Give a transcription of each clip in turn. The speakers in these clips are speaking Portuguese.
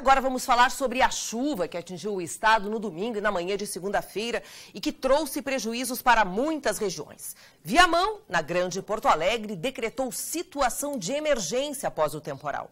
agora vamos falar sobre a chuva que atingiu o estado no domingo e na manhã de segunda-feira e que trouxe prejuízos para muitas regiões. Viamão, na Grande Porto Alegre, decretou situação de emergência após o temporal.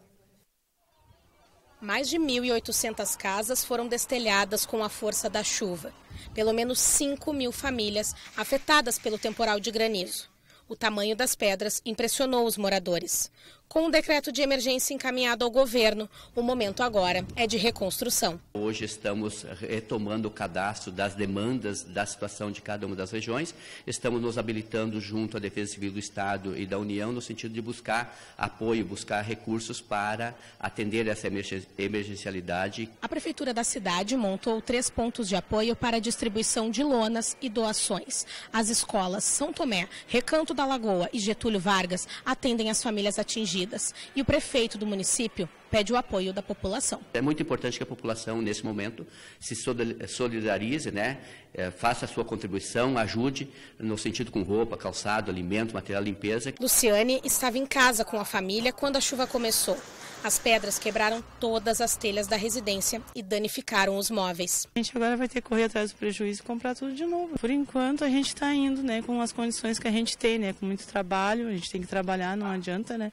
Mais de 1.800 casas foram destelhadas com a força da chuva. Pelo menos 5 mil famílias afetadas pelo temporal de granizo. O tamanho das pedras impressionou os moradores com um decreto de emergência encaminhado ao governo. O momento agora é de reconstrução. Hoje estamos retomando o cadastro das demandas da situação de cada uma das regiões. Estamos nos habilitando junto à Defesa Civil do Estado e da União no sentido de buscar apoio, buscar recursos para atender essa emergencialidade. A prefeitura da cidade montou três pontos de apoio para a distribuição de lonas e doações. As escolas São Tomé, Recanto da Lagoa e Getúlio Vargas atendem as famílias atingidas medidas e o prefeito do município pede o apoio da população. É muito importante que a população, nesse momento, se solidarize, né? É, faça a sua contribuição, ajude no sentido com roupa, calçado, alimento, material limpeza. Luciane estava em casa com a família quando a chuva começou. As pedras quebraram todas as telhas da residência e danificaram os móveis. A gente agora vai ter que correr atrás do prejuízo e comprar tudo de novo. Por enquanto a gente está indo né, com as condições que a gente tem, né, com muito trabalho, a gente tem que trabalhar, não adianta, né?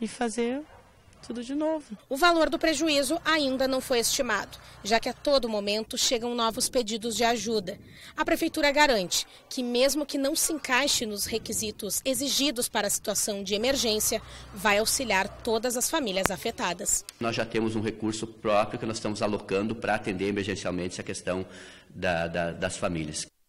e fazer tudo de novo. O valor do prejuízo ainda não foi estimado, já que a todo momento chegam novos pedidos de ajuda. A prefeitura garante que, mesmo que não se encaixe nos requisitos exigidos para a situação de emergência, vai auxiliar todas as famílias afetadas. Nós já temos um recurso próprio que nós estamos alocando para atender emergencialmente essa questão da, da, das famílias.